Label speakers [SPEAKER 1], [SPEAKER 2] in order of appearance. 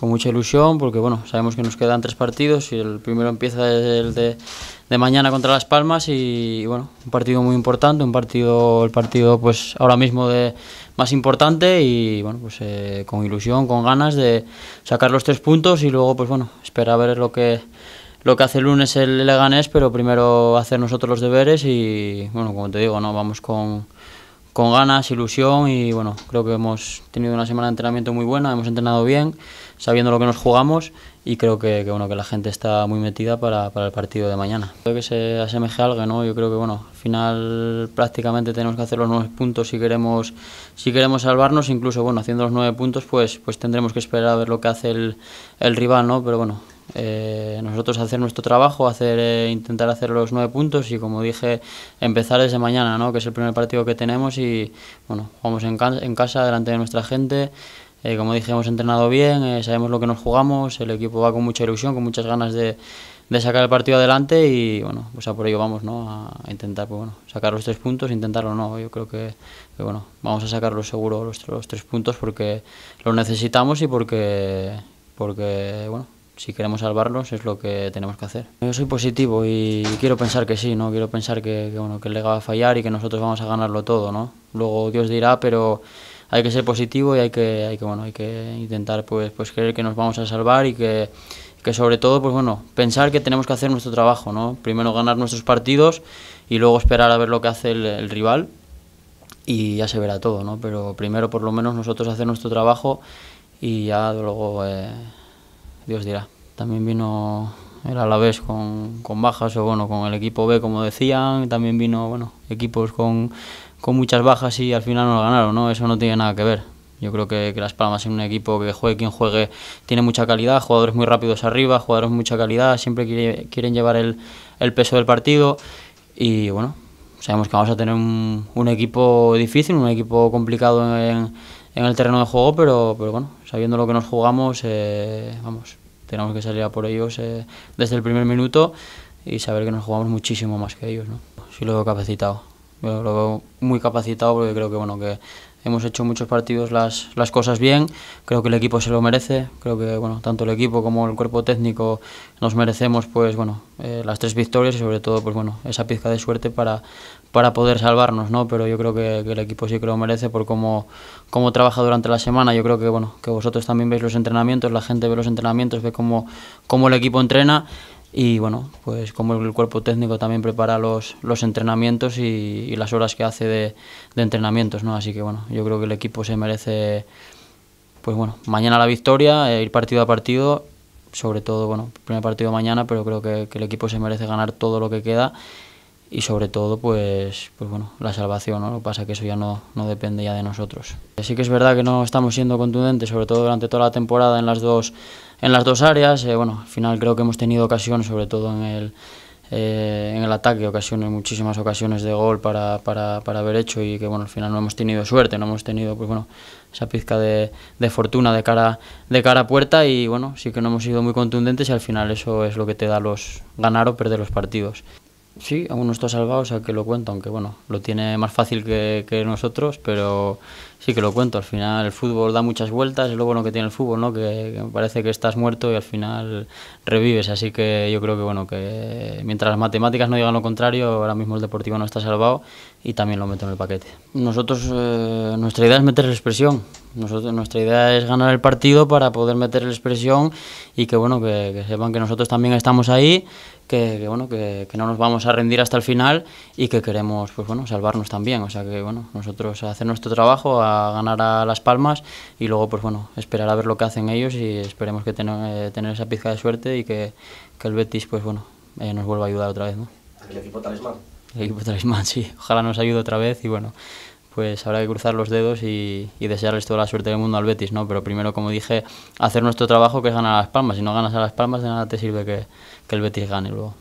[SPEAKER 1] con mucha ilusión porque bueno, sabemos que nos quedan tres partidos y el primero empieza el de, mañana contra Las Palmas y, bueno, un partido muy importante, un partido, el partido pues ahora mismo de más importante y bueno, pues eh, con ilusión, con ganas de sacar los tres puntos y luego pues bueno, esperar a ver lo que lo que hace el lunes el Leganés, pero primero hacer nosotros los deberes y bueno, como te digo, no vamos con con ganas, ilusión y bueno, creo que hemos tenido una semana de entrenamiento muy buena, hemos entrenado bien, sabiendo lo que nos jugamos y creo que, bueno, que la gente está muy metida para, el partido de mañana. Creo que se asemeje a algo, ¿no? Yo creo que bueno, al final prácticamente tenemos que hacer los nueve puntos si queremos, si queremos salvarnos, incluso bueno, haciendo los nueve puntos pues, pues tendremos que esperar a ver lo que hace el, el rival, ¿no? Pero bueno, eh, nosotros hacer nuestro trabajo, hacer, eh, intentar hacer los nueve puntos y como dije, empezar desde mañana, ¿no? que es el primer partido que tenemos y bueno, jugamos en, en casa delante de nuestra gente. Eh, como dije, hemos entrenado bien, sabemos lo que nos jugamos, el equipo va con mucha ilusión, con muchas ganas de, sacar el partido adelante y bueno, pues a por ello vamos, A intentar, pues, sacar los tres puntos, intentarlo no. Yo creo que, bueno, vamos a sacarlo seguro los, los tres puntos porque lo necesitamos y porque, porque bueno, si queremos salvarlos es lo que tenemos que hacer. Yo soy positivo y quiero pensar que sí, ¿no? Quiero pensar que, que, bueno, que el Lega va a fallar y que nosotros vamos a ganarlo todo, ¿no? Luego Dios dirá, pero hay que ser positivo y hay que, hay que, bueno, hay que intentar pues, pues creer que nos vamos a salvar y que, que sobre todo pues bueno, pensar que tenemos que hacer nuestro trabajo, ¿no? Primero ganar nuestros partidos y luego esperar a ver lo que hace el, rival y ya se verá todo, ¿no? Pero primero por lo menos nosotros hacer nuestro trabajo y ya luego eh, Dios dirá. También vino el Alavés con, con bajas o bueno, con el equipo B como decían, también vino, bueno, equipos con, muchas bajas y al final no lo ganaron, ¿no? Eso no tiene nada que ver. Yo creo que, Las Palmas es un equipo que juegue quien juegue, tiene mucha calidad, jugadores muy rápidos arriba, jugadores mucha calidad, siempre quieren llevar el, peso del partido y bueno, sabemos que vamos a tener un, un equipo difícil, un equipo complicado en, en el terreno de juego, pero, bueno, sabiendo lo que nos jugamos, eh, vamos, tenemos que salir a por ellos eh, desde el primer minuto y saber que nos jugamos muchísimo más que ellos, ¿no? Sí lo veo capacitado, lo veo muy capacitado porque creo que, bueno, que hemos hecho muchos partidos las, las cosas bien, creo que el equipo se lo merece, creo que bueno, tanto el equipo como el cuerpo técnico nos merecemos pues bueno, eh, las tres victorias y sobre todo pues bueno, esa pizca de suerte para, para poder salvarnos, Pero yo creo que, el equipo sí que lo merece por cómo, cómo, trabaja durante la semana. Yo creo que bueno, que vosotros también veis los entrenamientos, la gente ve los entrenamientos, ve cómo, cómo el equipo entrena y bueno, pues como el cuerpo técnico también prepara los, los entrenamientos y, las horas que hace de, entrenamientos, ¿no? Así que bueno, yo creo que el equipo se merece, pues bueno, mañana la victoria, eh, ir partido a partido, sobre todo, bueno, primer partido mañana, pero creo que el equipo se merece ganar todo lo que queda y sobre todo pues, pues bueno, la salvación, ¿no? Lo que pasa es que eso ya no, no depende ya de nosotros. Sí que es verdad que no estamos siendo contundentes, sobre todo durante toda la temporada en las dos, en las dos áreas. Eh, bueno, al final creo que hemos tenido ocasiones, sobre todo en el, eh, en el ataque, ocasiones, muchísimas ocasiones de gol para, para, para, haber hecho y que bueno, al final no hemos tenido suerte, no hemos tenido pues bueno, esa pizca de, de, fortuna de cara, de cara a puerta y bueno, sí que no hemos sido muy contundentes y al final eso es lo que te da los ganar o perder los partidos. Sí, aún no está salvado, o sea que lo cuento, aunque bueno, lo tiene más fácil que, nosotros, pero sí que lo cuento. Al final el fútbol da muchas vueltas, es lo bueno que tiene el fútbol, ¿no? Que, parece que estás muerto y al final revives. Así que yo creo que bueno, que mientras las matemáticas no digan lo contrario, ahora mismo el Deportivo no está salvado y también lo meto en el paquete. Nosotros, eh, nuestra idea es meter la Nosotros, nuestra idea es ganar el partido para poder meter la expresión y que bueno que, sepan que nosotros también estamos ahí, que, bueno que, no nos vamos a rendir hasta el final y que queremos pues bueno salvarnos también. O sea que bueno nosotros hacer nuestro trabajo, a ganar a las palmas y luego pues bueno esperar a ver lo que hacen ellos y esperemos que eh, tener esa pizca de suerte y que, el Betis pues bueno eh, nos vuelva a ayudar otra vez. ¿no? El equipo talismán el equipo talismán, Ojalá nos ayude otra vez y bueno, pues habrá que cruzar los dedos y, y, desearles toda la suerte del mundo al Betis, ¿no? Pero primero, como dije, hacer nuestro trabajo que es ganar a Las Palmas. Si no ganas a Las Palmas, de nada te sirve que, que el Betis gane luego.